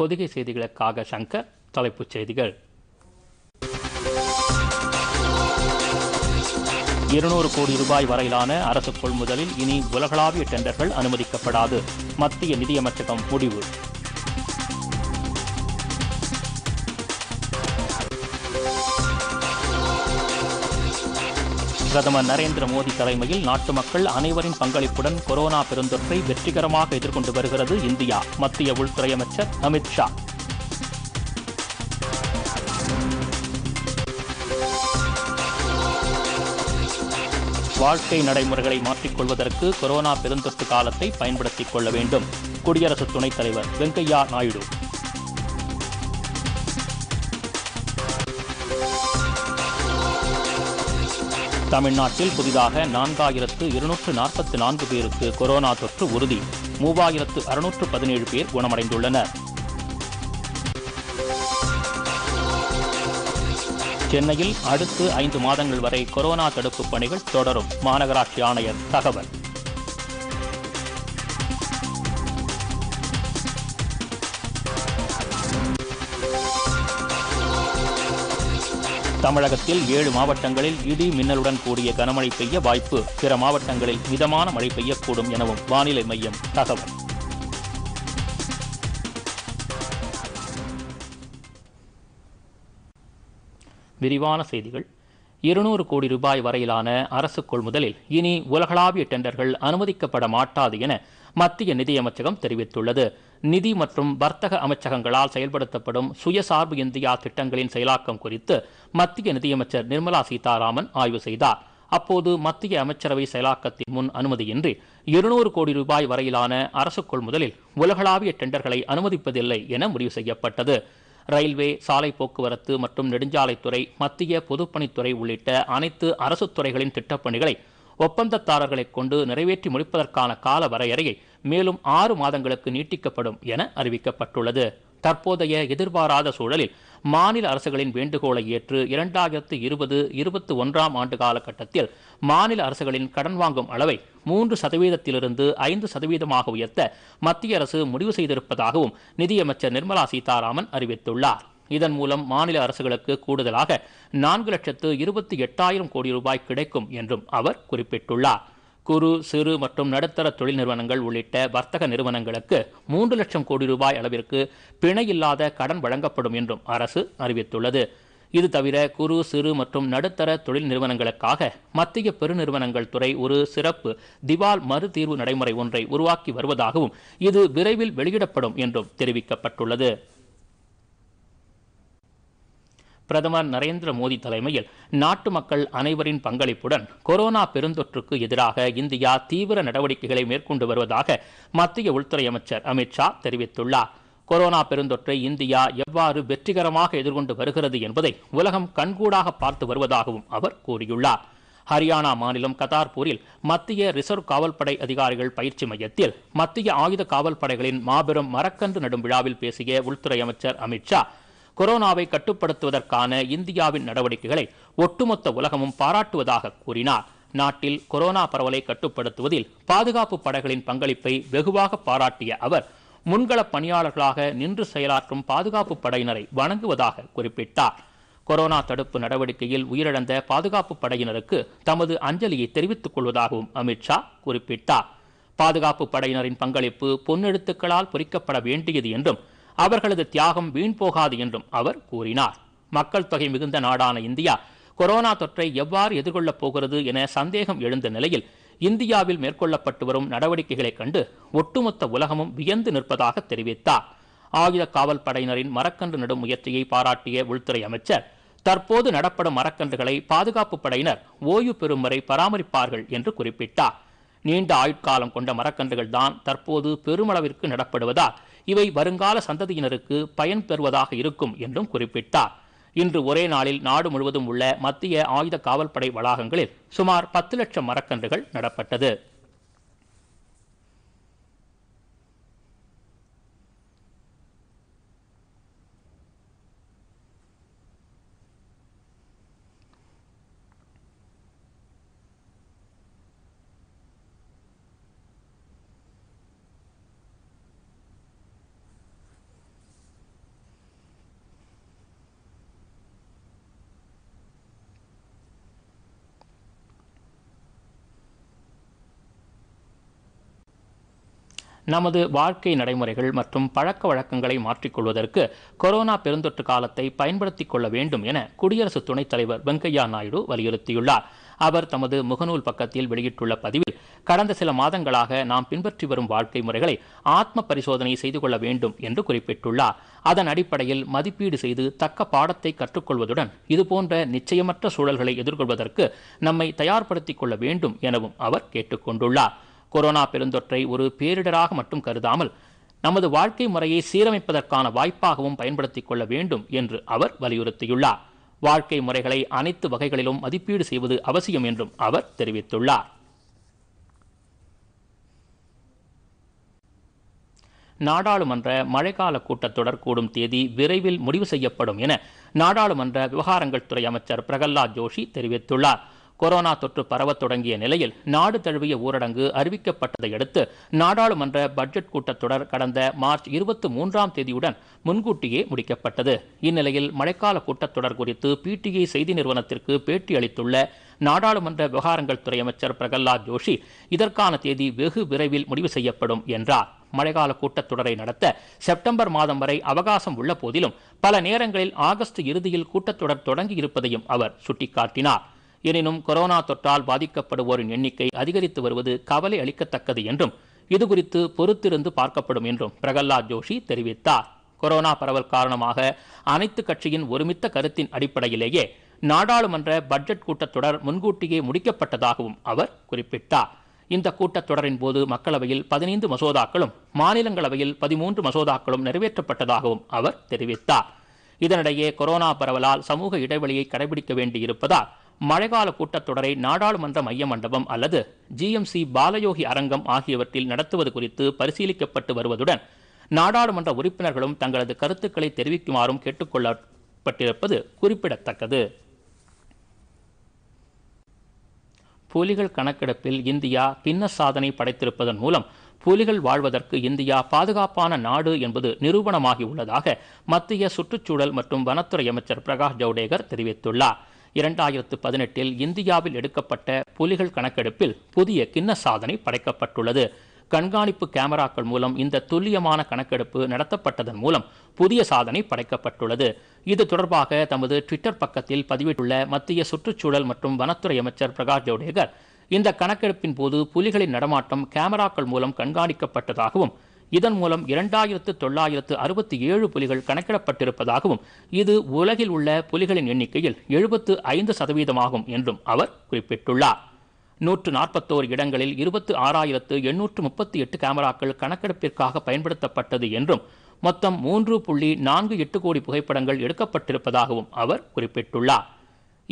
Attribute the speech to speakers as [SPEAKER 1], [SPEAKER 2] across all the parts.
[SPEAKER 1] பொதிகை செய்திகளுக்காக சங்கர் தலைப்புச் செய்திகள் இருநூறு கோடி ரூபாய் வரையிலான அரசு கொள்முதலில் இனி உலகளாவிய டெண்டர்கள் அனுமதிக்கப்படாது மத்திய நிதியமைச்சகம் முடிவு பிரதமர் நரேந்திர மோடி தலைமையில் நாட்டு மக்கள் அனைவரின் பங்களிப்புடன் கொரோனா பெருந்தொற்றை வெற்றிகரமாக எதிர்கொண்டு வருகிறது இந்தியா மத்திய உள்துறை அமைச்சர் அமித் ஷா வாழ்க்கை நடைமுறைகளை மாற்றிக்கொள்வதற்கு கொரோனா பெருந்தொற்று காலத்தை பயன்படுத்திக் கொள்ள வேண்டும் குடியரசு துணைத் தலைவர் வெங்கையா நாயுடு தமிழ்நாட்டில் புதிதாக நான்காயிரத்து இருநூற்று நாற்பத்தி நான்கு பேருக்கு கொரோனா தொற்று உறுதி மூவாயிரத்து அறுநூற்று பதினேழு பேர் குணமடைந்துள்ளனர் சென்னையில் அடுத்து ஐந்து மாதங்கள் வரை கொரோனா தடுப்புப் பணிகள் தொடரும் மாநகராட்சி ஆணையர் தகவல் தமிழகத்தில் ஏழு மாவட்டங்களில் இடி மின்னலுடன் கூடிய கனமழை பெய்ய வாய்ப்பு பிற மாவட்டங்களில் மிதமான மழை பெய்யக்கூடும் எனவும் வானிலை மையம் தகவல் விரிவான செய்திகள் இருநூறு கோடி ரூபாய் வரையிலான அரசு கொள்முதலில் இனி உலகளாவிய டெண்டர்கள் அனுமதிக்கப்பட மாட்டாது என மத்திய நிதியமைச்சகம் தெரிவித்துள்ளது நிதி மற்றும் வர்த்தக அமைச்சகங்களால் செயல்படுத்தப்படும் சுயசார்பு இந்தியா திட்டங்களின் செயலாக்கம் குறித்து மத்திய நிதியமைச்சர் நிர்மலா சீதாராமன் ஆய்வு செய்தார் அப்போது மத்திய அமைச்சரவை செயலாக்கத்தின் முன் அனுமதியின்றி இருநூறு கோடி ரூபாய் வரையிலான அரசு கொள்முதலில் உலகளாவிய டெண்டர்களை அனுமதிப்பதில்லை என முடிவு செய்யப்பட்டது ரயில்வே சாலை போக்குவரத்து மற்றும் நெடுஞ்சாலைத்துறை மத்திய பொதுப்பணித்துறை உள்ளிட்ட அனைத்து அரசு துறைகளின் திட்டப்பணிகளை ஒப்பந்தத்தாரர்களை கொண்டு நிறைவேற்றி முடிப்பதற்கான கால வரையறையை மேலும் ஆறு மாதங்களுக்கு நீட்டிக்கப்படும் என அறிவிக்கப்பட்டுள்ளது தற்போதைய எதிர்பாராத சூழலில் மாநில அரசுகளின் வேண்டுகோளை ஏற்று இரண்டாயிரத்து இருபது இருபத்தி ஒன்றாம் ஆண்டு காலகட்டத்தில் மாநில அரசுகளின் கடன் வாங்கும் அளவை மூன்று சதவீதத்திலிருந்து ஐந்து சதவீதமாக உயர்த்த மத்திய அரசு முடிவு செய்திருப்பதாகவும் நிதியமைச்சர் நிர்மலா சீதாராமன் அறிவித்துள்ளார் இதன் மூலம் மாநில அரசுகளுக்கு கூடுதலாக நான்கு லட்சத்து இருபத்தி எட்டாயிரம் கோடி ரூபாய் கிடைக்கும் என்றும் அவர் குறிப்பிட்டுள்ளார் குறு சிறு மற்றும் நடுத்தர தொழில் நிறுவனங்கள் உள்ளிட்ட வர்த்தக நிறுவனங்களுக்கு மூன்று லட்சம் கோடி ரூபாய் அளவிற்கு பிணை இல்லாத கடன் வழங்கப்படும் என்றும் அரசு அறிவித்துள்ளது இது தவிர குறு சிறு மற்றும் நடுத்தர தொழில் நிறுவனங்களுக்காக மத்திய பெருநிறுவனங்கள் துறை ஒரு சிறப்பு திவால் மறுதீர்வு நடைமுறை ஒன்றை உருவாக்கி வருவதாகவும் இது விரைவில் வெளியிடப்படும் என்றும் தெரிவிக்கப்பட்டுள்ளது பிரதமர் நரேந்திர மோடி தலைமையில் நாட்டு மக்கள் அனைவரின் பங்களிப்புடன் கொரோனா பெருந்தொற்றுக்கு எதிராக இந்தியா தீவிர நடவடிக்கைகளை மேற்கொண்டு வருவதாக மத்திய உள்துறை அமைச்சர் அமித்ஷா தெரிவித்துள்ளார் கொரோனா பெருந்தொற்றை இந்தியா எவ்வாறு வெற்றிகரமாக எதிர்கொண்டு வருகிறது என்பதை உலகம் கண்கூடாக பார்த்து வருவதாகவும் அவர் கூறியுள்ளார் ஹரியானா மாநிலம் கதார்பூரில் மத்திய ரிசர்வ் காவல்படை அதிகாரிகள் பயிற்சி மையத்தில் மத்திய ஆயுத காவல்படைகளின் மாபெரும் மரக்கன்று நடும் விழாவில் பேசிய உள்துறை அமைச்சர் அமித்ஷா கொரோனாவை கட்டுப்படுத்துவதற்கான இந்தியாவின் நடவடிக்கைகளை ஒட்டுமொத்த உலகமும் பாராட்டுவதாக கூறினார் நாட்டில் கொரோனா பரவலை கட்டுப்படுத்துவதில் பாதுகாப்பு படைகளின் பங்களிப்பை வெகுவாக பாராட்டிய அவர் முன்கள பணியாளர்களாக நின்று செயலாற்றும் பாதுகாப்பு படையினரை வணங்குவதாக குறிப்பிட்டார் கொரோனா தடுப்பு நடவடிக்கையில் உயிரிழந்த பாதுகாப்பு படையினருக்கு தமது அஞ்சலியை தெரிவித்துக் கொள்வதாகவும் அமித்ஷா குறிப்பிட்டார் பாதுகாப்பு படையினரின் பங்களிப்பு பொன்னெழுத்துக்களால் பொறிக்கப்பட வேண்டியது என்றும் அவர்களது தியாகம் வீண் போகாது என்றும் அவர் கூறினார் மக்கள் தொகை மிகுந்த நாடான இந்தியா கொரோனா தொற்றை எவ்வாறு எதிர்கொள்ளப் போகிறது என சந்தேகம் எழுந்த நிலையில் இந்தியாவில் மேற்கொள்ளப்பட்டு வரும் நடவடிக்கைகளைக் கண்டு ஒட்டுமொத்த உலகமும் வியந்து நிற்பதாக தெரிவித்தார் ஆயுத காவல் படையினரின் மரக்கன்று நடும் முயற்சியை பாராட்டிய உள்துறை அமைச்சர் தற்போது நடப்படும் மரக்கன்றுகளை பாதுகாப்பு படையினர் ஓய்வு பெறும் வரை பராமரிப்பார்கள் என்று குறிப்பிட்டார் நீண்ட ஆயுட்காலம் கொண்ட மரக்கன்றுகள் தான் தற்போது பெருமளவிற்கு நடப்படுவதால் இவை வருங்கால சந்ததியினருக்கு பயன் பெறுவதாக இருக்கும் என்றும் குறிப்பிட்டார் இன்று ஒரே நாளில் நாடு முழுவதும் உள்ள மத்திய ஆயுத காவல்படை வளாகங்களில் சுமார் பத்து லட்சம் மரக்கன்றுகள் நடப்பட்டது நமது வாழ்க்கை நடைமுறைகள் மற்றும் பழக்க வழக்கங்களை மாற்றிக்கொள்வதற்கு கொரோனா பெருந்தொற்று காலத்தை பயன்படுத்திக் கொள்ள வேண்டும் என குடியரசு துணைத் தலைவர் வெங்கையா நாயுடு வலியுறுத்தியுள்ளார் அவர் தமது முகநூல் பக்கத்தில் வெளியிட்டுள்ள பதிவில் கடந்த சில மாதங்களாக நாம் பின்பற்றி வரும் வாழ்க்கை முறைகளை ஆத்ம பரிசோதனை செய்து கொள்ள வேண்டும் என்று குறிப்பிட்டுள்ளார் அதன் அடிப்படையில் மதிப்பீடு செய்து தக்க பாடத்தை கற்றுக்கொள்வதுடன் இதுபோன்ற நிச்சயமற்ற சூழல்களை எதிர்கொள்வதற்கு நம்மை தயார்படுத்திக் கொள்ள வேண்டும் எனவும் அவர் கேட்டுக்கொண்டுள்ளார் கொரோனா பெருந்தொற்றை ஒரு பேரிடராக மட்டும் கருதாமல் நமது வாழ்க்கை முறையை சீரமைப்பதற்கான வாய்ப்பாகவும் பயன்படுத்திக் கொள்ள வேண்டும் என்று அவர் வலியுறுத்தியுள்ளார் வாழ்க்கை முறைகளை அனைத்து வகைகளிலும் மதிப்பீடு செய்வது அவசியம் என்றும் அவர் தெரிவித்துள்ளார் நாடாளுமன்ற மழைக்கால கூட்டத்தொடர் கூடும் தேதி விரைவில் முடிவு செய்யப்படும் என நாடாளுமன்ற விவகாரங்கள் துறை அமைச்சர் பிரகலாத் ஜோஷி தெரிவித்துள்ளார் கொரோனா தொற்று பரவத் தொடங்கிய நிலையில் நாடு தழுவிய ஊரடங்கு அறிவிக்கப்பட்டதை அடுத்து நாடாளுமன்ற பட்ஜெட் கூட்டத்தொடர் கடந்த மார்ச் இருபத்தி மூன்றாம் தேதியுடன் முன்கூட்டியே முடிக்கப்பட்டது இந்நிலையில் மழைக்கால கூட்டத்தொடர் குறித்து பிடிஐ செய்தி நிறுவனத்திற்கு பேட்டி அளித்துள்ள நாடாளுமன்ற விவகாரங்கள் துறை அமைச்சர் பிரகலாத் ஜோஷி இதற்கான தேதி வெகு விரைவில் முடிவு செய்யப்படும் என்றார் மழைக்கால கூட்டத்தொடரை நடத்த செப்டம்பர் மாதம் வரை அவகாசம் உள்ள போதிலும் பல நேரங்களில் ஆகஸ்ட் இறுதியில் கூட்டத்தொடர் தொடங்கி இருப்பதையும் அவர் சுட்டிக்காட்டினார் எனினும் கொரோனா தொற்றால் பாதிக்கப்படுவோரின் எண்ணிக்கை அதிகரித்து வருவது கவலை அளிக்கத்தக்கது என்றும் இதுகுறித்து பொறுத்திருந்து பார்க்கப்படும் என்றும் பிரகலாத் ஜோஷி தெரிவித்தார் கொரோனா பரவல் காரணமாக அனைத்து கட்சியின் ஒருமித்த கருத்தின் அடிப்படையிலேயே நாடாளுமன்ற பட்ஜெட் கூட்டத்தொடர் முன்கூட்டியே முடிக்கப்பட்டதாகவும் அவர் குறிப்பிட்டார் இந்த கூட்டத்தொடரின் போது மக்களவையில் பதினைந்து மசோதாக்களும் மாநிலங்களவையில் பதிமூன்று மசோதாக்களும் நிறைவேற்றப்பட்டதாகவும் அவர் தெரிவித்தார் இதனிடையே கொரோனா பரவலால் சமூக இடைவெளியை கடைபிடிக்க வேண்டியிருப்பதால் மழைக்கால கூட்டத்தொடரை நாடாளுமன்ற மைய மண்டபம் அல்லது ஜிஎம்சி பாலயோகி அரங்கம் ஆகியவற்றில் நடத்துவது குறித்து பரிசீலிக்கப்பட்டு வருவதுடன் நாடாளுமன்ற உறுப்பினர்களும் தங்களது கருத்துக்களை தெரிவிக்குமாறும் கேட்டுக்கொள்ளப்பட்டிருப்பது குறிப்பிடத்தக்கது புலிகள் கணக்கெடுப்பில் இந்தியா பின்ன சாதனை படைத்திருப்பதன் மூலம் புலிகள் வாழ்வதற்கு இந்தியா பாதுகாப்பான நாடு என்பது நிரூபணமாகியுள்ளதாக மத்திய சுற்றுச்சூழல் மற்றும் வனத்துறை அமைச்சர் பிரகாஷ் ஜவடேகர் தெரிவித்துள்ளார் இரண்டாயிரத்து பதினெட்டில் இந்தியாவில் எடுக்கப்பட்ட புலிகள் கணக்கெடுப்பில் புதிய கிண்ண சாதனை படைக்கப்பட்டுள்ளது கண்காணிப்பு கேமராக்கள் மூலம் இந்த துல்லியமான கணக்கெடுப்பு நடத்தப்பட்டதன் மூலம் புதிய சாதனை படைக்கப்பட்டுள்ளது இது தொடர்பாக தமது ட்விட்டர் பக்கத்தில் பதிவிட்டுள்ள மத்திய சுற்றுச்சூழல் மற்றும் வனத்துறை அமைச்சர் பிரகாஷ் ஜவடேகர் இந்த கணக்கெடுப்பின் போது புலிகளின் நடமாட்டம் கேமராக்கள் மூலம் கண்காணிக்கப்பட்டதாகவும் இதன் மூலம் இரண்டாயிரத்து தொள்ளாயிரத்து அறுபத்தி ஏழு புலிகள் கணக்கிடப்பட்டிருப்பதாகவும் இது உலகில் உள்ள புலிகளின் எண்ணிக்கையில் எழுபத்து ஐந்து சதவீதமாகும் என்றும் அவர் குறிப்பிட்டுள்ளார் நூற்று நாற்பத்தோரு இடங்களில் இருபத்து ஆறாயிரத்து எண்ணூற்று முப்பத்தி எட்டு கேமராக்கள் கணக்கெடுப்பிற்காக பயன்படுத்தப்பட்டது என்றும் மொத்தம் மூன்று புள்ளி நான்கு எட்டு கோடி புகைப்படங்கள் எடுக்கப்பட்டிருப்பதாகவும் அவர் குறிப்பிட்டுள்ளார்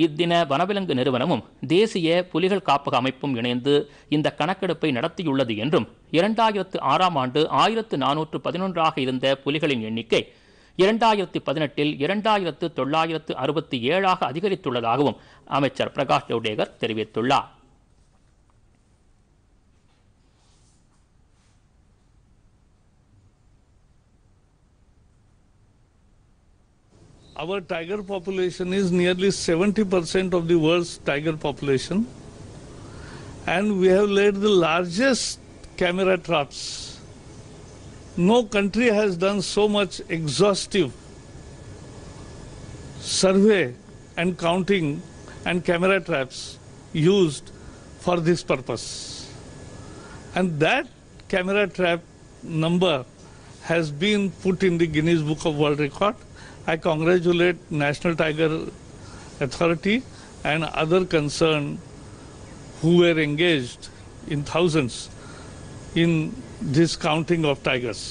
[SPEAKER 1] இத்தின வனவிலங்கு நிறுவனமும் தேசிய புலிகள் காப்பக அமைப்பும் இணைந்து இந்த கணக்கெடுப்பை நடத்தியுள்ளது என்றும் இரண்டாயிரத்து ஆறாம் ஆண்டு ஆயிரத்து நானூற்று பதினொன்றாக இருந்த புலிகளின் எண்ணிக்கை இரண்டாயிரத்து பதினெட்டில் இரண்டாயிரத்து தொள்ளாயிரத்து அறுபத்தி ஏழாக அதிகரித்துள்ளதாகவும் அமைச்சர் பிரகாஷ் ஜவ்டேகர் தெரிவித்துள்ளார் Our tiger population is nearly 70% of the world's tiger population. And we have laid the largest camera traps. No country has done so much exhaustive survey and counting and camera traps used for this purpose. And that camera trap number has been put in the Guinness Book of World Record I congratulate National Tiger Authority and other concerned who were engaged in thousands in this counting of tigers.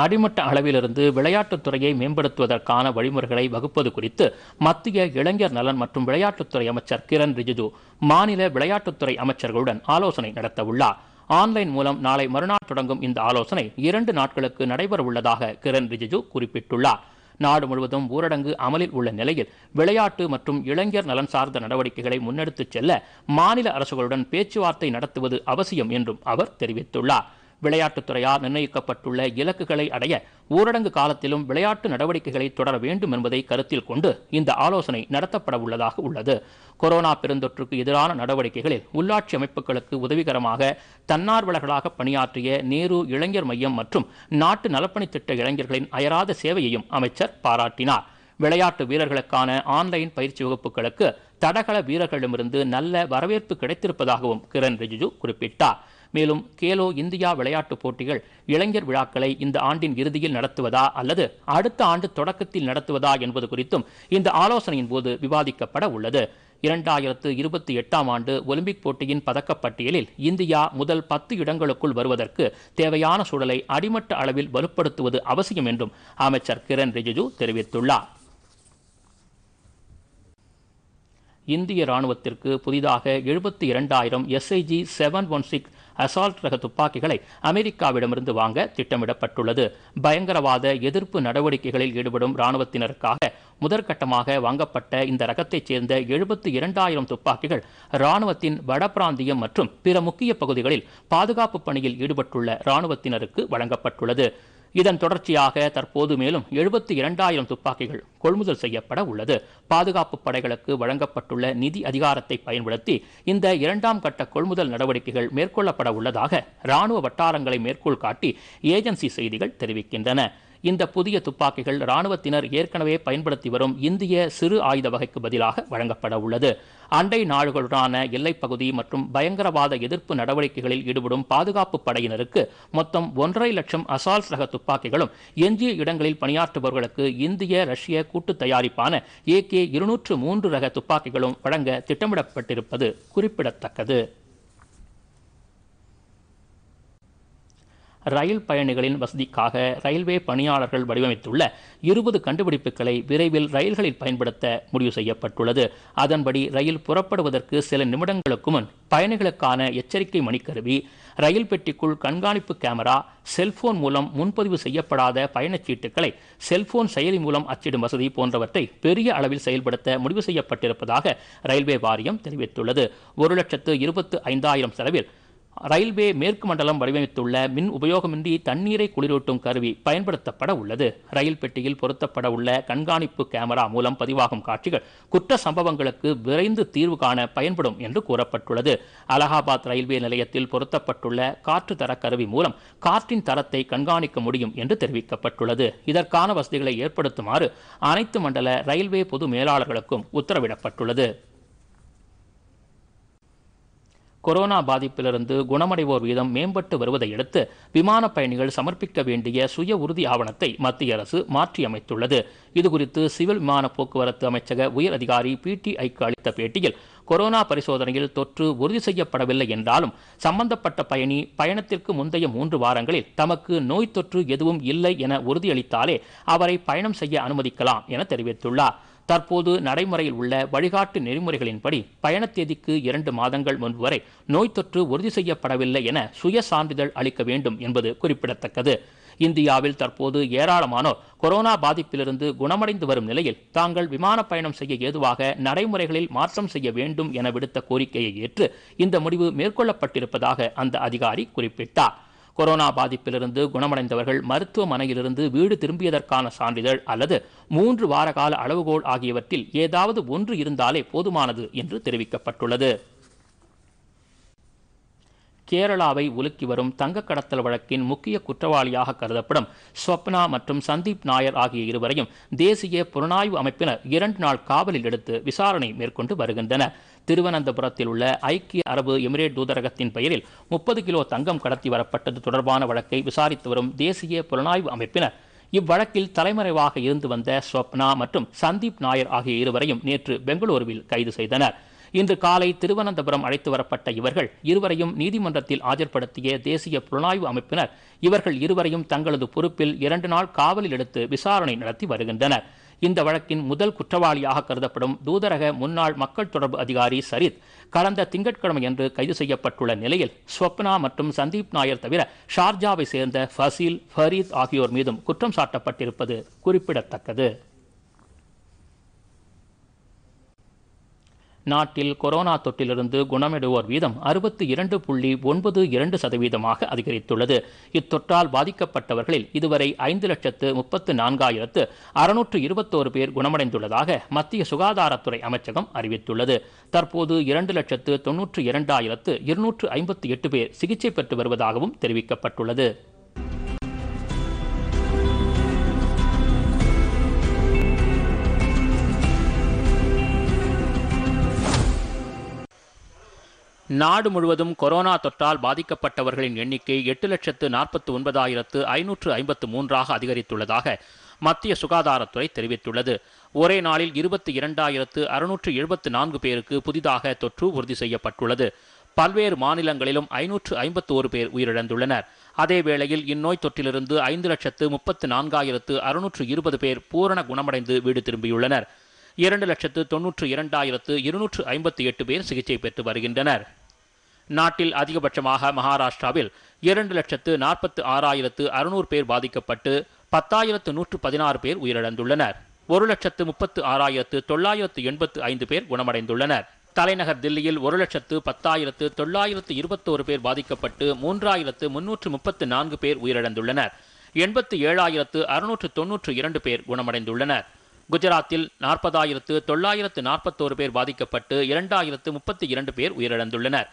[SPEAKER 1] அடிமட்ட அளவிலிருந்து விளையாட்டுத்துறையை மேம்படுத்துவதற்கான வழிமுறைகளை வகுப்பது குறித்து மத்திய இளைஞர் நலன் மற்றும் விளையாட்டுத்துறை அமைச்சர் கிரண் ரிஜிஜு மாநில விளையாட்டுத்துறை அமைச்சர்களுடன் ஆலோசனை நடத்தவுள்ளார் ஆன்லைன் மூலம் நாளை மறுநாள் தொடங்கும் இந்த ஆலோசனை இரண்டு நாட்களுக்கு நடைபெற உள்ளதாக கிரண் ரிஜிஜு குறிப்பிட்டுள்ளார் நாடு முழுவதும் ஊரடங்கு அமலில் உள்ள நிலையில் விளையாட்டு மற்றும் இளைஞர் நலன் சார்ந்த நடவடிக்கைகளை முன்னெடுத்துச் செல்ல மாநில அரசுகளுடன் பேச்சுவார்த்தை நடத்துவது அவசியம் என்றும் அவர் தெரிவித்துள்ளார் விளையாட்டுத்துறையால் நிர்ணயிக்கப்பட்டுள்ள இலக்குகளை அடைய ஊரடங்கு காலத்திலும் விளையாட்டு நடவடிக்கைகளை தொடர வேண்டும் என்பதை கருத்தில் கொண்டு இந்த ஆலோசனை நடத்தப்பட உள்ளதாக உள்ளது கொரோனா பெருந்தொற்றுக்கு எதிரான நடவடிக்கைகளில் உள்ளாட்சி அமைப்புகளுக்கு உதவிகரமாக தன்னார்வலர்களாக பணியாற்றிய நேரு இளைஞர் மையம் மற்றும் நாட்டு திட்ட இளைஞர்களின் அயராத சேவையையும் அமைச்சர் பாராட்டினார் விளையாட்டு வீரர்களுக்கான ஆன்லைன் பயிற்சி வகுப்புகளுக்கு தடகள வீரர்களிடமிருந்து நல்ல வரவேற்பு கிடைத்திருப்பதாகவும் கிரண் ரிஜிஜு குறிப்பிட்டார் மேலும் கேலோ இந்தியா விளையாட்டுப் போட்டிகள் இளைஞர் விழாக்களை இந்த ஆண்டின் இறுதியில் நடத்துவதா அல்லது அடுத்த ஆண்டு தொடக்கத்தில் நடத்துவதா என்பது குறித்தும் இந்த ஆலோசனையின் போது விவாதிக்கப்பட உள்ளது இரண்டாயிரத்து இருபத்தி எட்டாம் ஆண்டு ஒலிம்பிக் போட்டியின் பதக்கப்பட்டியலில் இந்தியா முதல் பத்து இடங்களுக்குள் வருவதற்கு தேவையான சூழலை அடிமட்ட அளவில் வலுப்படுத்துவது அவசியம் என்றும் அமைச்சர் கிரண் ரிஜிஜு தெரிவித்துள்ளார் இந்திய ராணுவத்திற்கு புதிதாக எழுபத்தி இரண்டாயிரம் SIG seven one six assault ரக துப்பாக்கிகளை அமெரிக்காவிடமிருந்து வாங்க திட்டமிடப்பட்டுள்ளது பயங்கரவாத எதிர்ப்பு நடவடிக்கைகளில் ஈடுபடும் இராணுவத்தினருக்காக முதற்கட்டமாக வாங்கப்பட்ட இந்த ரகத்தைச் சேர்ந்த எழுபத்தி இரண்டாயிரம் துப்பாக்கிகள் இராணுவத்தின் வடபிராந்தியம் மற்றும் பிற முக்கிய பகுதிகளில் பாதுகாப்பு பணியில் ஈடுபட்டுள்ள இராணுவத்தினருக்கு வழங்கப்பட்டுள்ளது இதன் தொடர்ச்சியாக தற்போது மேலும் எழுபத்தி இரண்டாயிரம் துப்பாக்கிகள் கொள்முதல் செய்யப்பட உள்ளது பாதுகாப்பு படைகளுக்கு வழங்கப்பட்டுள்ள நிதி அதிகாரத்தை பயன்படுத்தி இந்த இரண்டாம் கட்ட கொள்முதல் நடவடிக்கைகள் மேற்கொள்ளப்பட உள்ளதாக ராணுவ வட்டாரங்களை மேற்கோள் காட்டி ஏஜென்சி செய்திகள் தெரிவிக்கின்றன இந்த புதிய துப்பாக்கிகள் ராணுவத்தினர் ஏற்கனவே பயன்படுத்தி வரும் இந்திய சிறு ஆயுத வகைக்கு பதிலாக வழங்கப்பட உள்ளது அண்டை நாடுகளுடனான எல்லைப்பகுதி மற்றும் பயங்கரவாத எதிர்ப்பு நடவடிக்கைகளில் ஈடுபடும் பாதுகாப்பு படையினருக்கு மொத்தம் ஒன்றரை லட்சம் அசால்ஸ் ரக துப்பாக்கிகளும் எஞ்சிய இடங்களில் பணியாற்றுபவர்களுக்கு இந்திய ரஷ்ய கூட்டு தயாரிப்பான ஏகே இருநூற்று மூன்று ரக துப்பாக்கிகளும் வழங்க திட்டமிடப்பட்டிருப்பது குறிப்பிடத்தக்கது ரயில் பயணிகளின் வசதிக்காக ரயில்வே பணியாளர்கள் வடிவமைத்துள்ள இருபது கண்டுபிடிப்புகளை விரைவில் ரயில்களில் பயன்படுத்த முடிவு செய்யப்பட்டுள்ளது அதன்படி ரயில் புறப்படுவதற்கு சில நிமிடங்களுக்கு முன் பயணிகளுக்கான எச்சரிக்கை மணிக்கருவி ரயில் பெட்டிக்குள் கண்காணிப்பு கேமரா செல்போன் மூலம் முன்பதிவு செய்யப்படாத பயணச்சீட்டுகளை செல்போன் செயலி மூலம் அச்சிடும் வசதி போன்றவற்றை பெரிய அளவில் செயல்படுத்த முடிவு செய்யப்பட்டிருப்பதாக ரயில்வே வாரியம் தெரிவித்துள்ளது ஒரு லட்சத்து இருபத்து ஐந்தாயிரம் செலவில் ரயில்வே மேற்கு மண்டலம் வடிவமைத்துள்ள மின் உபயோகமின்றி தண்ணீரை குளிரூட்டும் கருவி பயன்படுத்தப்பட உள்ளது ரயில் பெட்டியில் பொருத்தப்பட உள்ள கண்காணிப்பு கேமரா மூலம் பதிவாகும் காட்சிகள் குற்ற சம்பவங்களுக்கு விரைந்து தீர்வு காண பயன்படும் என்று கூறப்பட்டுள்ளது அலகாபாத் ரயில்வே நிலையத்தில் பொருத்தப்பட்டுள்ள காற்று தர கருவி மூலம் காற்றின் தரத்தை கண்காணிக்க முடியும் என்று தெரிவிக்கப்பட்டுள்ளது இதற்கான வசதிகளை ஏற்படுத்துமாறு அனைத்து மண்டல ரயில்வே பொது மேலாளர்களுக்கும் உத்தரவிடப்பட்டுள்ளது கொரோனா பாதிப்பிலிருந்து குணமடைவோர் வீதம் மேம்பட்டு வருவதையடுத்து விமான பயணிகள் சமர்ப்பிக்க வேண்டிய சுய உறுதி ஆவணத்தை மத்திய அரசு மாற்றியமைத்துள்ளது இதுகுறித்து சிவில் விமான போக்குவரத்து அமைச்சக உயர் அதிகாரி பிடிஐக்கு அளித்த பேட்டியில் கொரோனா பரிசோதனையில் தொற்று உறுதி செய்யப்படவில்லை என்றாலும் சம்பந்தப்பட்ட பயணி பயணத்திற்கு முந்தைய மூன்று வாரங்களில் தமக்கு நோய் தொற்று எதுவும் இல்லை என உறுதியளித்தாலே அவரை பயணம் செய்ய அனுமதிக்கலாம் என தெரிவித்துள்ளார் தற்போது நடைமுறையில் உள்ள வழிகாட்டு நெறிமுறைகளின்படி பயண தேதிக்கு இரண்டு மாதங்கள் முன்பு வரை நோய் தொற்று உறுதி செய்யப்படவில்லை என சுய சான்றிதழ் அளிக்க வேண்டும் என்பது குறிப்பிடத்தக்கது இந்தியாவில் தற்போது ஏராளமானோர் கொரோனா பாதிப்பிலிருந்து குணமடைந்து வரும் நிலையில் தாங்கள் விமான பயணம் செய்ய ஏதுவாக நடைமுறைகளில் மாற்றம் செய்ய வேண்டும் என விடுத்த கோரிக்கையை ஏற்று இந்த முடிவு மேற்கொள்ளப்பட்டிருப்பதாக அந்த அதிகாரி குறிப்பிட்டார் கொரோனா பாதிப்பிலிருந்து குணமடைந்தவர்கள் மருத்துவமனையிலிருந்து வீடு திரும்பியதற்கான சான்றிதழ் அல்லது மூன்று வாரகால அளவுகோல் ஆகியவற்றில் ஏதாவது ஒன்று இருந்தாலே போதுமானது என்று தெரிவிக்கப்பட்டுள்ளது கேரளாவை உலுக்கி வரும் தங்க கடத்தல் வழக்கின் முக்கிய குற்றவாளியாக கருதப்படும் ஸ்வப்னா மற்றும் சந்தீப் நாயர் ஆகிய இருவரையும் தேசிய புலனாய்வு அமைப்பினர் இரண்டு நாள் காவலில் எடுத்து விசாரணை மேற்கொண்டு வருகின்றனர் திருவனந்தபுரத்தில் உள்ள ஐக்கிய அரபு எமிரேட் தூதரகத்தின் பெயரில் முப்பது கிலோ தங்கம் கடத்தி வரப்பட்டது தொடர்பான வழக்கை விசாரித்து வரும் தேசிய புலனாய்வு அமைப்பினர் இவ்வழக்கில் தலைமறைவாக இருந்து வந்த ஸ்வப்னா மற்றும் சந்தீப் நாயர் ஆகிய இருவரையும் நேற்று பெங்களூருவில் கைது செய்தனர் இன்று காலை திருவனந்தபுரம் அழைத்து வரப்பட்ட இவர்கள் இருவரையும் நீதிமன்றத்தில் ஆஜர்படுத்திய தேசிய புலனாய்வு அமைப்பினர் இவர்கள் இருவரையும் தங்களது பொறுப்பில் இரண்டு நாள் காவலில் எடுத்து விசாரணை நடத்தி வருகின்றனர் இந்த வழக்கின் முதல் குற்றவாளியாக கருதப்படும் தூதரக முன்னாள் மக்கள் தொடர்பு அதிகாரி சரித் கடந்த திங்கட்கிழமை என்று கைது செய்யப்பட்டுள்ள நிலையில் ஸ்வப்னா மற்றும் சந்தீப் நாயர் தவிர ஷார்ஜாவை சேர்ந்த ஃபசீல் ஃபரீத் ஆகியோர் மீதும் குற்றம் சாட்டப்பட்டிருப்பது குறிப்பிடத்தக்கது நாட்டில் கொரோனா தொற்றிலிருந்து குணமடைவோர் வீதம் அறுபத்தி இரண்டு புள்ளி ஒன்பது இரண்டு சதவீதமாக அதிகரித்துள்ளது இத்தொற்றால் பாதிக்கப்பட்டவர்களில் இதுவரை ஐந்து லட்சத்து முப்பத்து நான்காயிரத்து அறுநூற்று இருபத்தோரு பேர் குணமடைந்துள்ளதாக மத்திய சுகாதாரத்துறை அமைச்சகம் அறிவித்துள்ளது தற்போது இரண்டு லட்சத்து தொன்னூற்று இரண்டாயிரத்து இருநூற்று ஐம்பத்தி எட்டு பேர் சிகிச்சை பெற்று வருவதாகவும் தெரிவிக்கப்பட்டுள்ளது நாடு முழுவதும் கொரோனா தொற்றால் பாதிக்கப்பட்டவர்களின் எண்ணிக்கை எட்டு லட்சத்து நாற்பத்தி ஒன்பதாயிரத்து ஐநூற்று ஐம்பத்து மூன்றாக அதிகரித்துள்ளதாக மத்திய சுகாதாரத்துறை தெரிவித்துள்ளது ஒரே நாளில் இருபத்தி இரண்டாயிரத்து அறுநூற்று எழுபத்து நான்கு பேருக்கு புதிதாக தொற்று உறுதி செய்யப்பட்டுள்ளது பல்வேறு மாநிலங்களிலும் ஐநூற்று ஐம்பத்து ஒரு பேர் உயிரிழந்துள்ளனர் அதேவேளையில் இந்நோய் தொற்றிலிருந்து ஐந்து லட்சத்து முப்பத்து நான்காயிரத்து அறுநூற்று இருபது பேர் பூரண குணமடைந்து வீடு திரும்பியுள்ளனர் இரண்டு லட்சத்து தொன்னூற்று இரண்டாயிரத்து இருநூற்று ஐம்பத்தி எட்டு பேர் சிகிச்சை பெற்று வருகின்றனர் நாட்டில் அதிகபட்சமாக மகாராஷ்டிராவில் இரண்டு லட்சத்து நாற்பத்து ஆறாயிரத்து அறுநூறு பேர் பாதிக்கப்பட்டு பத்தாயிரத்து நூற்று பதினாறு பேர் உயிரிழந்துள்ளனர் ஒரு லட்சத்து முப்பத்து ஆறாயிரத்து தொள்ளாயிரத்து எண்பத்து ஐந்து பேர் குணமடைந்துள்ளனர் தலைநகர் தில்லியில் ஒரு லட்சத்து பத்தாயிரத்து தொள்ளாயிரத்து இருபத்தோரு பேர் பாதிக்கப்பட்டு மூன்றாயிரத்து முன்னூற்று முப்பத்து நான்கு பேர் உயிரிழந்துள்ளனர் எண்பத்து ஏழாயிரத்து அறுநூற்று தொன்னூற்று இரண்டு பேர் குணமடைந்துள்ளனர் குஜராத்தில் நாற்பதாயிரத்து தொள்ளாயிரத்து நாற்பத்தோரு பேர் பாதிக்கப்பட்டு இரண்டாயிரத்து முப்பத்தி இரண்டு பேர் உயிரிழந்துள்ளனர்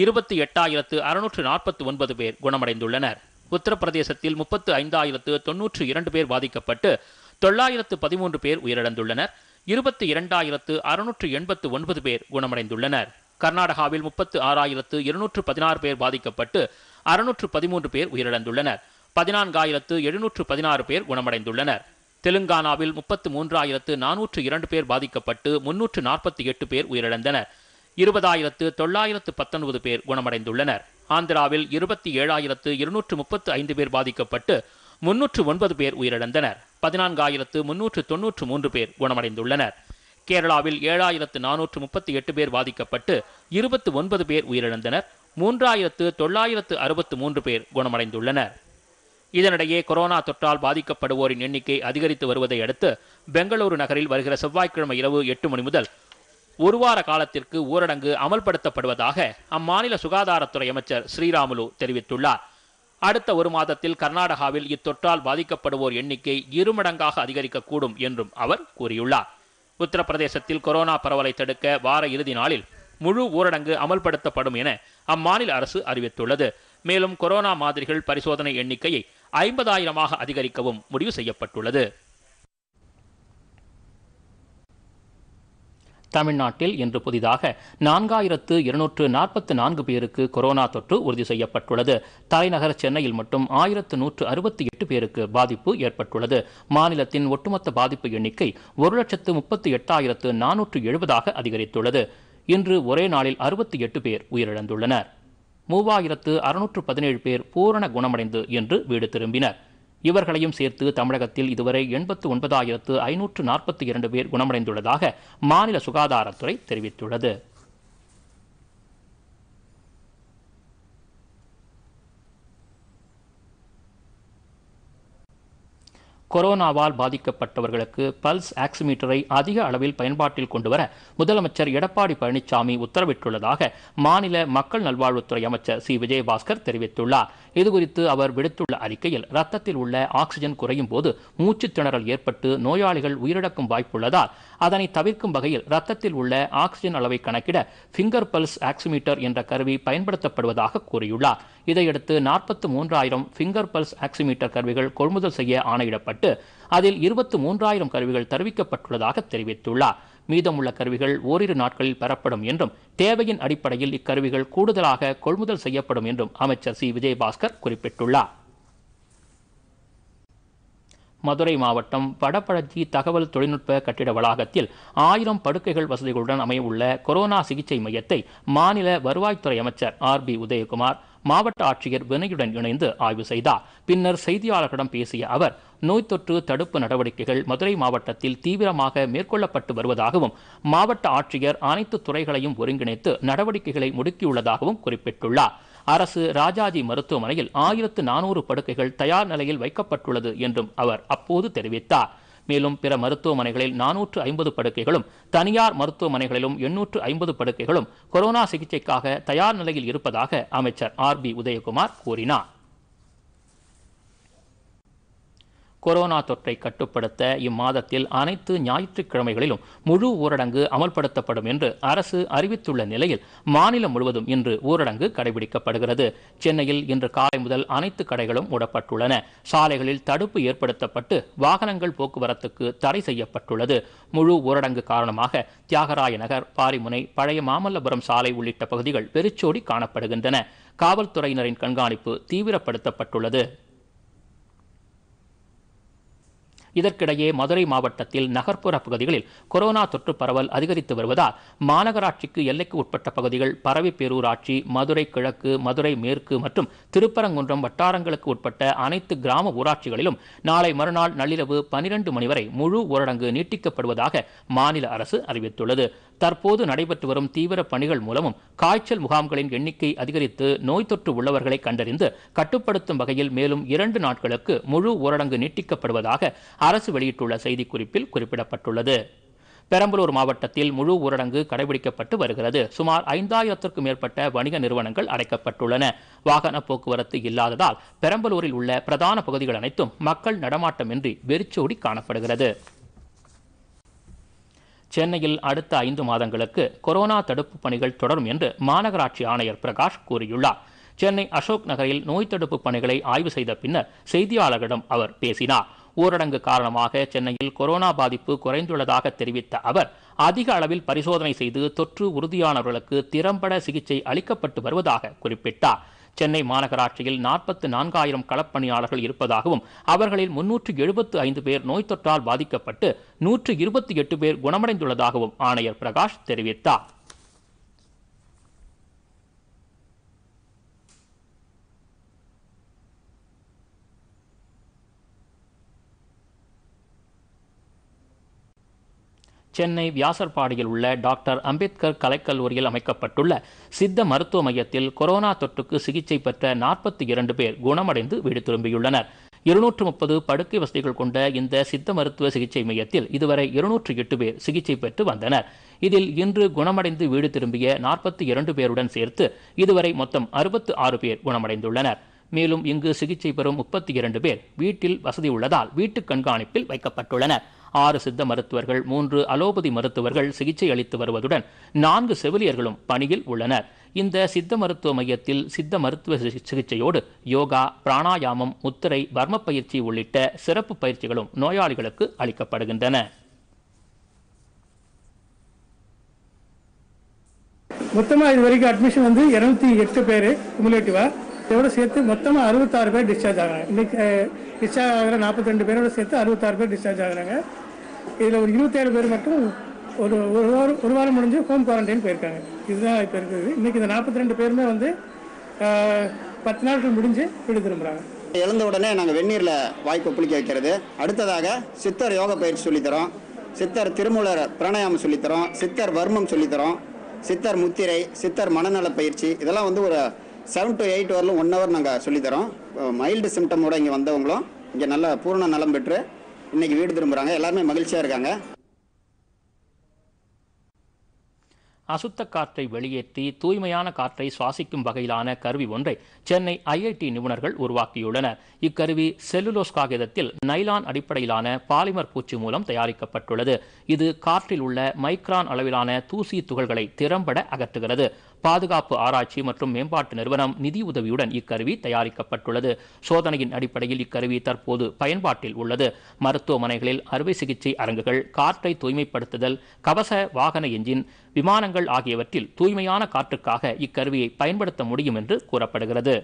[SPEAKER 1] இருபத்தி எட்டாயிரத்து அறுநூற்று நாற்பத்தி ஒன்பது பேர் குணமடைந்துள்ளனர் உத்தரப்பிரதேசத்தில் முப்பத்து ஐந்தாயிரத்து தொன்னூற்று இரண்டு பேர் பாதிக்கப்பட்டு தொள்ளாயிரத்து பதிமூன்று பேர் உயிரிழந்துள்ளனர் இருபத்தி இரண்டாயிரத்து அறுநூற்று எண்பத்து ஒன்பது பேர் குணமடைந்துள்ளனர் கர்நாடகாவில் முப்பத்து ஆறாயிரத்து இருநூற்று பதினாறு பேர் பாதிக்கப்பட்டு அறுநூற்று பதிமூன்று பேர் உயிரிழந்துள்ளனர் பதினான்காயிரத்து எழுநூற்று பதினாறு பேர் குணமடைந்துள்ளனர் தெலுங்கானாவில் முப்பத்து மூன்றாயிரத்து நானூற்று இரண்டு பேர் பாதிக்கப்பட்டு முன்னூற்று நாற்பத்தி எட்டு பேர் உயிரிழந்தனர் இருபதாயிரத்து தொள்ளாயிரத்து பத்தொன்பது பேர் குணமடைந்துள்ளனர் ஆந்திராவில் இருபத்தி ஏழாயிரத்து இருநூற்று முப்பத்து ஐந்து பேர் பாதிக்கப்பட்டு முன்னூற்று ஒன்பது பேர் உயிரிழந்தனர் பதினான்காயிரத்து முன்னூற்று தொன்னூற்று மூன்று பேர் குணமடைந்துள்ளனர் கேரளாவில் ஏழாயிரத்து நானூற்று முப்பத்தி எட்டு பேர் பாதிக்கப்பட்டு இருபத்து ஒன்பது பேர் உயிரிழந்தனர் மூன்றாயிரத்து தொள்ளாயிரத்து அறுபத்து மூன்று பேர் குணமடைந்துள்ளனர் இதனிடையே கொரோனா தொற்றால் பாதிக்கப்படுவோரின் எண்ணிக்கை அதிகரித்து வருவதை அடுத்து பெங்களூரு நகரில் வருகிற செவ்வாய்க்கிழமை இரவு எட்டு மணி முதல் ஒரு வார காலத்திற்கு ஊரடங்கு அமல்படுத்தப்படுவதாக அம்மாநில சுகாதாரத்துறை அமைச்சர் ஸ்ரீராமுலு தெரிவித்துள்ளார் அடுத்த ஒரு மாதத்தில் கர்நாடகாவில் இத்தொற்றால் பாதிக்கப்படுவோர் எண்ணிக்கை இருமடங்காக அதிகரிக்கக்கூடும் என்றும் அவர் கூறியுள்ளார் உத்தரப்பிரதேசத்தில் கொரோனா பரவலை தடுக்க வார இறுதி நாளில் முழு ஊரடங்கு அமல்படுத்தப்படும் என அம்மாநில அரசு அறிவித்துள்ளது மேலும் கொரோனா மாதிரிகள் பரிசோதனை எண்ணிக்கையை ஐம்பதாயிரமாக அதிகரிக்கவும் முடிவு செய்யப்பட்டுள்ளது தமிழ்நாட்டில் இன்று புதிதாக நான்காயிரத்து இருநூற்று நாற்பத்து நான்கு பேருக்கு கொரோனா தொற்று உறுதி செய்யப்பட்டுள்ளது தலைநகர் சென்னையில் மட்டும் ஆயிரத்து நூற்று அறுபத்தி எட்டு பேருக்கு பாதிப்பு ஏற்பட்டுள்ளது மாநிலத்தின் ஒட்டுமொத்த பாதிப்பு எண்ணிக்கை ஒரு லட்சத்து முப்பத்தி எட்டாயிரத்து நானூற்று எழுபதாக அதிகரித்துள்ளது இன்று ஒரே நாளில் அறுபத்தி எட்டு பேர் உயிரிழந்துள்ளனர் மூவாயிரத்து அறுநூற்று பதினேழு பேர் பூரண குணமடைந்து என்று வீடு திரும்பினர் இவர்களையும் சேர்த்து தமிழகத்தில் இதுவரை எண்பத்து ஒன்பதாயிரத்து ஐநூற்று நாற்பத்தி இரண்டு பேர் குணமடைந்துள்ளதாக மாநில சுகாதாரத்துறை தெரிவித்துள்ளது கொரோனாவால் பாதிக்கப்பட்டவர்களுக்கு பல்ஸ் ஆக்சிமீட்டரை அதிக அளவில் பயன்பாட்டில் கொண்டுவர முதலமைச்சர் எடப்பாடி பழனிசாமி உத்தரவிட்டுள்ளதாக மாநில மக்கள் நல்வாழ்வுத்துறை அமைச்சர் சி விஜயபாஸ்கர் தெரிவித்துள்ளார் இதுகுறித்து அவர் விடுத்துள்ள அறிக்கையில் ரத்தத்தில் உள்ள ஆக்சிஜன் குறையும் போது மூச்சு திணறல் ஏற்பட்டு நோயாளிகள் உயிரிழக்கும் வாய்ப்புள்ளதால் அதனை தவிர்க்கும் வகையில் ரத்தத்தில் உள்ள ஆக்சிஜன் அளவை கணக்கிட ஃபிங்கர் பல்ஸ் ஆக்சிமீட்டர் என்ற கருவி பயன்படுத்தப்படுவதாக கூறியுள்ளார் இதையடுத்து நாற்பத்தி மூன்றாயிரம் ஃபிங்கர் பல்ஸ் ஆக்சிமீட்டர் கருவிகள் கொள்முதல் செய்ய ஆணையிடப்பட்டு செய்யப்பட்டு அதில் இருபத்தி மூன்றாயிரம் கருவிகள் தெரிவிக்கப்பட்டுள்ளதாக தெரிவித்துள்ளார் மீதமுள்ள கருவிகள் ஓரிரு நாட்களில் பெறப்படும் என்றும் தேவையின் அடிப்படையில் இக்கருவிகள் கூடுதலாக கொள்முதல் செய்யப்படும் என்றும் அமைச்சர் சி விஜயபாஸ்கர் குறிப்பிட்டுள்ளார் மதுரை மாவட்டம் வடபழஞ்சி தகவல் தொழில்நுட்ப கட்டிட வளாகத்தில் ஆயிரம் படுக்கைகள் வசதிகளுடன் அமையவுள்ள கொரோனா சிகிச்சை மையத்தை மாநில வருவாய்த்துறை அமைச்சர் ஆர் பி உதயகுமார் மாவட்ட ஆட்சியர் வினையுடன் இணைந்து ஆய்வு செய்தார் பின்னர் செய்தியாளர்களிடம் பேசிய அவர் நோய் தொற்று தடுப்பு நடவடிக்கைகள் மதுரை மாவட்டத்தில் தீவிரமாக மேற்கொள்ளப்பட்டு வருவதாகவும் மாவட்ட ஆட்சியர் அனைத்து துறைகளையும் ஒருங்கிணைத்து நடவடிக்கைகளை முடுக்கியுள்ளதாகவும் குறிப்பிட்டுள்ளார் அரசு ராஜாஜி மருத்துவமனையில் ஆயிரத்து நானூறு படுக்கைகள் தயார் நிலையில் வைக்கப்பட்டுள்ளது என்றும் அவர் அப்போது தெரிவித்தார் மேலும் பிற மருத்துவமனைகளில் நானூற்று ஐம்பது படுக்கைகளும் தனியார் மருத்துவமனைகளிலும் எண்ணூற்று ஐம்பது படுக்கைகளும் கொரோனா சிகிச்சைக்காக தயார் நிலையில் இருப்பதாக அமைச்சர் ஆர் பி உதயகுமார் கூறினார் கொரோனா தொற்றை கட்டுப்படுத்த இம்மாதத்தில் அனைத்து ஞாயிற்றுக்கிழமைகளிலும் முழு ஊரடங்கு அமல்படுத்தப்படும் என்று அரசு அறிவித்துள்ள நிலையில் மாநிலம் முழுவதும் இன்று ஊரடங்கு கடைபிடிக்கப்படுகிறது சென்னையில் இன்று காலை முதல் அனைத்து கடைகளும் மூடப்பட்டுள்ளன சாலைகளில் தடுப்பு ஏற்படுத்தப்பட்டு வாகனங்கள் போக்குவரத்துக்கு தடை செய்யப்பட்டுள்ளது முழு ஊரடங்கு காரணமாக தியாகராய நகர் பாரிமுனை பழைய மாமல்லபுரம் சாலை உள்ளிட்ட பகுதிகள் பெருச்சோடி காணப்படுகின்றன காவல்துறையினரின் கண்காணிப்பு தீவிரப்படுத்தப்பட்டுள்ளது இதற்கிடையே மதுரை மாவட்டத்தில் நகர்ப்புற பகுதிகளில் கொரோனா தொற்று பரவல் அதிகரித்து வருவதால் மாநகராட்சிக்கு எல்லைக்கு உட்பட்ட பகுதிகள் பரவிப்பேரூராட்சி மதுரை கிழக்கு மதுரை மேற்கு மற்றும் திருப்பரங்குன்றம் வட்டாரங்களுக்கு உட்பட்ட அனைத்து கிராம ஊராட்சிகளிலும் நாளை மறுநாள் நள்ளிரவு பனிரெண்டு மணி வரை முழு ஊரடங்கு நீட்டிக்கப்படுவதாக மாநில அரசு அறிவித்துள்ளது தற்போது நடைபெற்று வரும் தீவிர பணிகள் மூலமும் காய்ச்சல் முகாம்களின் எண்ணிக்கை அதிகரித்து நோய் தொற்று உள்ளவர்களை கண்டறிந்து கட்டுப்படுத்தும் வகையில் மேலும் இரண்டு நாட்களுக்கு முழு ஊரடங்கு நீட்டிக்கப்படுவதாக அரசு வெளியிட்டுள்ள செய்திக்குறிப்பில் குறிப்பிடப்பட்டுள்ளது பெரம்பலூர் மாவட்டத்தில் முழு ஊரடங்கு கடைபிடிக்கப்பட்டு வருகிறது சுமார் ஐந்தாயிரத்திற்கும் மேற்பட்ட வணிக நிறுவனங்கள் அடைக்கப்பட்டுள்ளன வாகன போக்குவரத்து இல்லாததால் பெரம்பலூரில் உள்ள பிரதான பகுதிகள் அனைத்தும் மக்கள் நடமாட்டமின்றி வெறிச்சோடி காணப்படுகிறது சென்னையில் அடுத்த ஐந்து மாதங்களுக்கு கொரோனா தடுப்பு பணிகள் தொடரும் என்று மாநகராட்சி ஆணையர் பிரகாஷ் கூறியுள்ளார் சென்னை அசோக் நகரில் நோய் தடுப்பு பணிகளை ஆய்வு செய்த பின்னர் செய்தியாளர்களிடம் அவர் பேசினார் ஊரடங்கு காரணமாக சென்னையில் கொரோனா பாதிப்பு குறைந்துள்ளதாக தெரிவித்த அவர் அதிக அளவில் பரிசோதனை செய்து தொற்று உறுதியானவர்களுக்கு திறம்பட சிகிச்சை அளிக்கப்பட்டு வருவதாக குறிப்பிட்டார் சென்னை மாநகராட்சியில் நாற்பத்து நான்காயிரம் களப்பணியாளர்கள் இருப்பதாகவும் அவர்களில் முன்னூற்று எழுபத்து ஐந்து பேர் நோய் தொற்றால் பாதிக்கப்பட்டு நூற்று இருபத்தி எட்டு பேர் குணமடைந்துள்ளதாகவும் ஆணையர் பிரகாஷ் தெரிவித்தார் சென்னை வியாசர்பாடியில் உள்ள டாக்டர் அம்பேத்கர் கலைக்கல்லூரியில் அமைக்கப்பட்டுள்ள சித்த மருத்துவ மையத்தில் கொரோனா தொற்றுக்கு சிகிச்சை பெற்ற நாற்பத்தி இரண்டு பேர் குணமடைந்து வீடு திரும்பியுள்ளனர் இருநூற்று முப்பது படுக்கை வசதிகள் கொண்ட இந்த சித்த மருத்துவ சிகிச்சை மையத்தில் இதுவரை இருநூற்று எட்டு பேர் சிகிச்சை பெற்று வந்தனர் இதில் இன்று குணமடைந்து வீடு திரும்பிய நாற்பத்தி இரண்டு பேருடன் சேர்த்து இதுவரை மொத்தம் அறுபத்து ஆறு பேர் குணமடைந்துள்ளனர் மேலும் இங்கு சிகிச்சை பெறும் முப்பத்தி இரண்டு பேர் வீட்டில் வசதி உள்ளதால் வீட்டு கண்காணிப்பில் வைக்கப்பட்டுள்ளனர் ஆறு சித்த மருத்துவர்கள் மூன்று அலோபதி மருத்துவர்கள் சிகிச்சை அளித்து வருவதுடன் நான்கு செவிலியர்களும் பணியில் உள்ளனர் இந்த சித்த மருத்துவ மையத்தில் சித்த மருத்துவ சிகிச்சையோடு யோகா பிராணாயாமம் முத்திரை வர்ம பயிற்சி உள்ளிட்ட சிறப்பு பயிற்சிகளும் நோயாளிகளுக்கு அளிக்கப்படுகின்றன மொத்தமாக இது வரைக்கும் அட்மிஷன் வந்து இருநூத்தி எட்டு பேர் குமுலேட்டிவா இதோட சேர்த்து மொத்தமாக அறுபத்தாறு பேர் டிஸ்சார்ஜ் ஆகிறாங்க இன்னைக்கு டிஸ்சார்ஜ் ஆகிற நாற்பத்தி ரெண்டு பேரோட சேர்த்து அறுபத்தாறு பேர் டிஸ்சார்ஜ் ஆகிறாங்க இதில் ஒரு இருபத்தேழு பேர் மட்டும் ஒரு ஒரு வாரம் ஒரு வாரம் முடிஞ்சு ஹோம் குவாரண்டைன் போயிருக்காங்க இதுதான் இப்போ இருக்குது இன்றைக்கி இந்த நாற்பத்தி ரெண்டு பேருமே வந்து பத்து நாட்கள் முடிஞ்சு வீடு திரும்புகிறாங்க எழுந்த உடனே நாங்கள் வெந்நீரில் வாய்ப்பு புளிக்க வைக்கிறது அடுத்ததாக சித்தர் யோக பயிற்சி சொல்லித்தரோம் சித்தர் திருமூலர் பிராணாயாமம் சொல்லித்தரோம் சித்தர் வர்மம் சொல்லித்தரோம் சித்தர் முத்திரை சித்தர் மனநல பயிற்சி இதெல்லாம் வந்து ஒரு செவன் டு எயிட் வரலும் ஒன் ஹவர் நாங்கள் சொல்லித்தரோம் மைல்டு சிம்டமோடு இங்கே வந்தவங்களும் இங்கே நல்லா பூர்ண நலம் பெற்று இன்னைக்கு வீடு திரும்புறாங்க எல்லாருமே மகிழ்ச்சியா இருக்காங்க அசுத்த காற்றை வெளியேற்றி தூய்மையான காற்றை சுவாசிக்கும் வகையிலான கருவி ஒன்றை சென்னை ஐஐடி நிபுணர்கள் உருவாக்கியுள்ளனர் இக்கருவி செல்லுலோஸ் காகிதத்தில் நைலான் அடிப்படையிலான பாலிமர் பூச்சி மூலம் தயாரிக்கப்பட்டுள்ளது இது காற்றில் உள்ள மைக்ரான் அளவிலான தூசி துகள்களை திறம்பட அகற்றுகிறது பாதுகாப்பு ஆராய்ச்சி மற்றும் மேம்பாட்டு நிறுவனம் நிதி உதவியுடன் இக்கருவி தயாரிக்கப்பட்டுள்ளது சோதனையின் அடிப்படையில் இக்கருவி தற்போது பயன்பாட்டில் உள்ளது மருத்துவமனைகளில் அறுவை சிகிச்சை அரங்குகள் காற்றை தூய்மைப்படுத்துதல் கவச வாகன எஞ்சின் விமானங்கள் ஆகியவற்றில் தூய்மையான காற்றுக்காக இக்கருவியை பயன்படுத்த முடியும் என்று கூறப்படுகிறது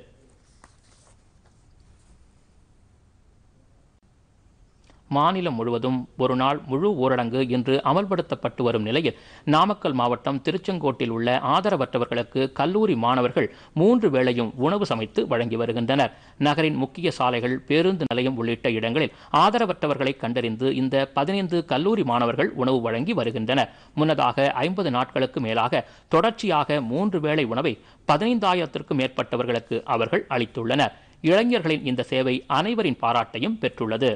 [SPEAKER 1] மாநிலம் முழுவதும் ஒரு நாள் முழு ஊரடங்கு இன்று அமல்படுத்தப்பட்டு வரும் நிலையில் நாமக்கல் மாவட்டம் திருச்செங்கோட்டில் உள்ள ஆதரவற்றவர்களுக்கு கல்லூரி மாணவர்கள் மூன்று வேளையும் உணவு சமைத்து வழங்கி வருகின்றனர் நகரின் முக்கிய சாலைகள் பேருந்து நிலையம் உள்ளிட்ட இடங்களில் ஆதரவற்றவர்களை கண்டறிந்து இந்த பதினைந்து கல்லூரி மாணவர்கள் உணவு வழங்கி வருகின்றனர் முன்னதாக ஐம்பது நாட்களுக்கு மேலாக தொடர்ச்சியாக மூன்று வேளை உணவை பதினைந்தாயிரத்திற்கும் மேற்பட்டவர்களுக்கு அவர்கள் அளித்துள்ளனர் இளைஞர்களின் இந்த சேவை அனைவரின் பாராட்டையும் பெற்றுள்ளது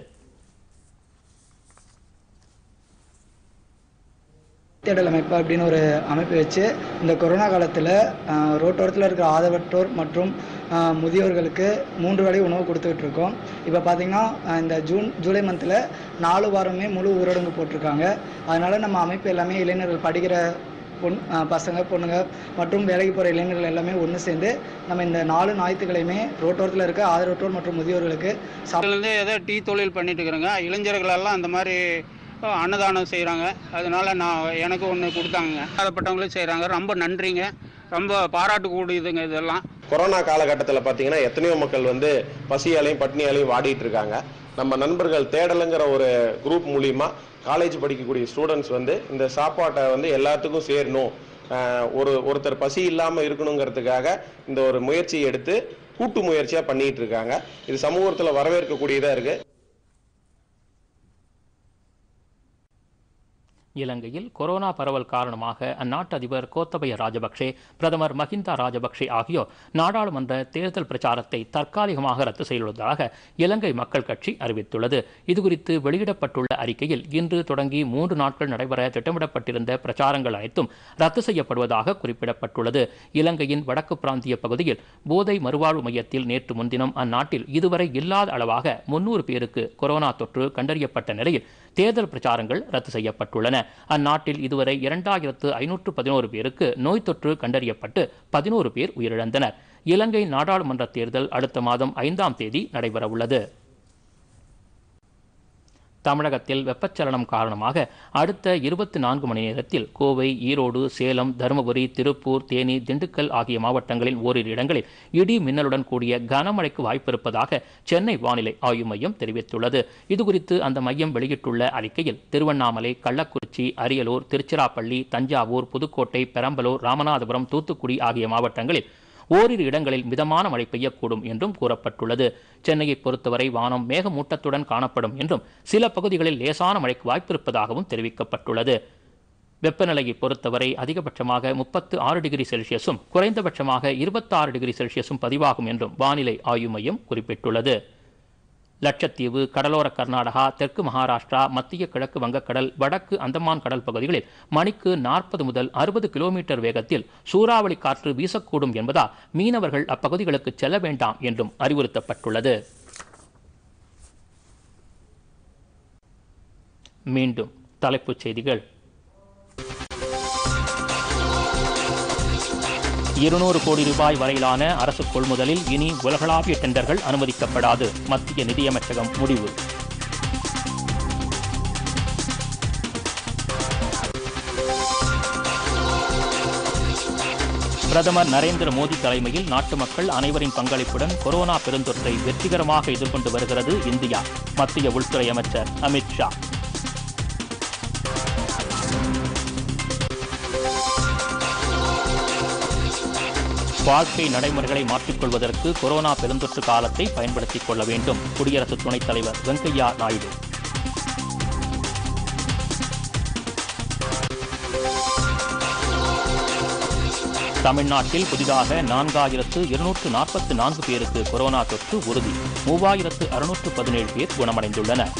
[SPEAKER 1] தேடல் அமைப்பு அப்படின்னு ஒரு அமைப்பு வச்சு இந்த கொரோனா காலத்தில் ரோட்டோரத்தில் இருக்கிற ஆதவற்றோர் மற்றும் முதியோர்களுக்கு மூன்று வேலை உணவு கொடுத்துக்கிட்டு இருக்கோம் இப்போ பார்த்திங்கன்னா இந்த ஜூன் ஜூலை மந்தில் நாலு வாரமே முழு ஊரடங்கு போட்டிருக்காங்க அதனால் நம்ம அமைப்பு எல்லாமே இளைஞர்கள் படிக்கிற பொன் பசங்க பொண்ணுங்க மற்றும் வேலைக்கு போகிற இளைஞர்கள் எல்லாமே ஒன்று சேர்ந்து நம்ம இந்த நாலு ஞாயிற்றுக்கிழமை ரோட்டோரத்தில் இருக்க ஆதரவற்றோர் மற்றும் முதியோர்களுக்கு சாப்பிட்லேருந்து ஏதோ டீ தொழில் பண்ணிட்டு இருக்கிறோங்க இளைஞர்களெல்லாம் அந்த மாதிரி அன்னதானம் செய்கிறாங்க அதனால் நான் எனக்கு ஒன்று கொடுத்தாங்க அதைப்பட்டவங்களும் செய்கிறாங்க ரொம்ப நன்றிங்க ரொம்ப பாராட்டக்கூடியதுங்க இதெல்லாம் கொரோனா காலகட்டத்தில் பார்த்தீங்கன்னா எத்தனையோ மக்கள் வந்து பசியாலையும் பட்னியாலையும் வாடிட்டு இருக்காங்க நம்ம நண்பர்கள் தேடலுங்கிற ஒரு குரூப் மூலிமா காலேஜ் படிக்கக்கூடிய ஸ்டூடெண்ட்ஸ் வந்து இந்த சாப்பாட்டை வந்து எல்லாத்துக்கும் சேரணும் ஒரு ஒருத்தர் பசி இல்லாமல் இருக்கணுங்கிறதுக்காக இந்த ஒரு முயற்சியை எடுத்து கூட்டு முயற்சியாக பண்ணிகிட்டு இருக்காங்க இது சமூகத்தில் வரவேற்கக்கூடியதாக இருக்குது இலங்கையில் கொரோனா பரவல் காரணமாக அந்நாட்டு அதிபர் கோத்தபய ராஜபக்சே பிரதமர் மஹிந்தா ராஜபக்சே ஆகியோர் நாடாளுமன்ற தேர்தல் பிரச்சாரத்தை தற்காலிகமாக ரத்து செய்துள்ளதாக இலங்கை மக்கள் கட்சி அறிவித்துள்ளது இதுகுறித்து வெளியிடப்பட்டுள்ள அறிக்கையில் இன்று தொடங்கி மூன்று நாட்கள் நடைபெற திட்டமிடப்பட்டிருந்த பிரச்சாரங்கள் அனைத்தும் ரத்து செய்யப்படுவதாக குறிப்பிடப்பட்டுள்ளது இலங்கையின் வடக்கு பிராந்திய பகுதியில் போதை மறுவாழ்வு மையத்தில் நேற்று முன்தினம் அந்நாட்டில் இதுவரை இல்லாத அளவாக முன்னூறு பேருக்கு கொரோனா தொற்று கண்டறியப்பட்ட நிலையில் தேர்தல் பிரச்சாரங்கள் ரத்து செய்யப்பட்டுள்ளன அந்நாட்டில் இதுவரை இரண்டாயிரத்து ஐநூற்று பதினோரு பேருக்கு நோய் தொற்று கண்டறியப்பட்டு பதினோரு பேர் உயிரிழந்தனர் இலங்கை நாடாளுமன்ற தேர்தல் அடுத்த மாதம் ஐந்தாம் தேதி நடைபெறவுள்ளது தமிழகத்தில் வெப்பச்சலனம் காரணமாக அடுத்த இருபத்தி நான்கு மணி நேரத்தில் கோவை ஈரோடு சேலம் தருமபுரி திருப்பூர் தேனி திண்டுக்கல் ஆகிய மாவட்டங்களின் ஓரிரு இடங்களில் இடி மின்னலுடன் கூடிய கனமழைக்கு வாய்ப்பிருப்பதாக சென்னை வானிலை ஆய்வு மையம் தெரிவித்துள்ளது இதுகுறித்து அந்த மையம் வெளியிட்டுள்ள அறிக்கையில் திருவண்ணாமலை கள்ளக்குறிச்சி அரியலூர் திருச்சிராப்பள்ளி தஞ்சாவூர் புதுக்கோட்டை பெரம்பலூர் ராமநாதபுரம் தூத்துக்குடி ஆகிய மாவட்டங்களில் ஓரிரு இடங்களில் மிதமான மழை பெய்யக்கூடும் என்றும் கூறப்பட்டுள்ளது சென்னையை பொறுத்தவரை வானம் மேகமூட்டத்துடன் காணப்படும் என்றும் சில பகுதிகளில் லேசான மழைக்கு வாய்ப்பிருப்பதாகவும் தெரிவிக்கப்பட்டுள்ளது வெப்பநிலையை பொறுத்தவரை அதிகபட்சமாக முப்பத்து ஆறு டிகிரி செல்சியஸும் குறைந்தபட்சமாக இருபத்தாறு டிகிரி செல்சியஸும் பதிவாகும் என்றும் வானிலை ஆய்வு மையம் குறிப்பிட்டுள்ளது லட்சத்தீவு கடலோர கர்நாடகா தெற்கு மகாராஷ்டிரா மத்திய கிழக்கு வங்கக்கடல் வடக்கு அந்தமான் கடல் பகுதிகளில் மணிக்கு நாற்பது முதல் அறுபது கிலோமீட்டர் வேகத்தில் சூறாவளி காற்று வீசக்கூடும் என்பதால் மீனவர்கள் அப்பகுதிகளுக்கு செல்ல வேண்டாம் என்றும் அறிவுறுத்தப்பட்டுள்ளது மீண்டும் தலைப்புச் செய்திகள் இருநூறு கோடி ரூபாய் வரையிலான அரசு கொள்முதலில் இனி உலகளாவிய டெண்டர்கள் அனுமதிக்கப்படாது மத்திய நிதியமைச்சகம் முடிவு பிரதமர் நரேந்திர மோடி தலைமையில் நாட்டு மக்கள் அனைவரின் பங்களிப்புடன் கொரோனா பெருந்தொற்றை வெற்றிகரமாக எதிர்கொண்டு வருகிறது இந்தியா மத்திய உள்துறை அமைச்சர் அமித் ஷா வாழ்க்கை நடைமுறைகளை மாற்றிக்கொள்வதற்கு கொரோனா பெருந்தொற்று காலத்தை பயன்படுத்திக் கொள்ள வேண்டும் குடியரசு துணைத் தலைவர் வெங்கையா நாயுடு தமிழ்நாட்டில் புதிதாக நான்காயிரத்து இருநூற்று நாற்பத்தி நான்கு பேருக்கு கொரோனா தொற்று உறுதி மூவாயிரத்து அறுநூற்று பதினேழு பேர் குணமடைந்துள்ளனர்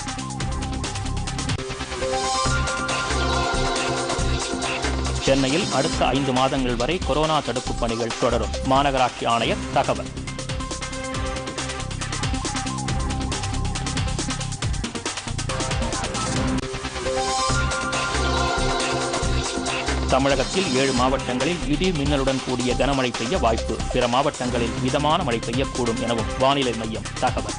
[SPEAKER 1] சென்னையில் அடுத்த ஐந்து மாதங்கள் வரை கொரோனா தடுப்பு பணிகள் தொடரும் மாநகராட்சி ஆணையர் தகவல் தமிழகத்தில் ஏழு மாவட்டங்களில் இடி மின்னலுடன் கூடிய கனமழை பெய்ய வாய்ப்பு பிற மாவட்டங்களில் மிதமான மழை பெய்யக்கூடும் எனவும் வானிலை மையம் தகவல்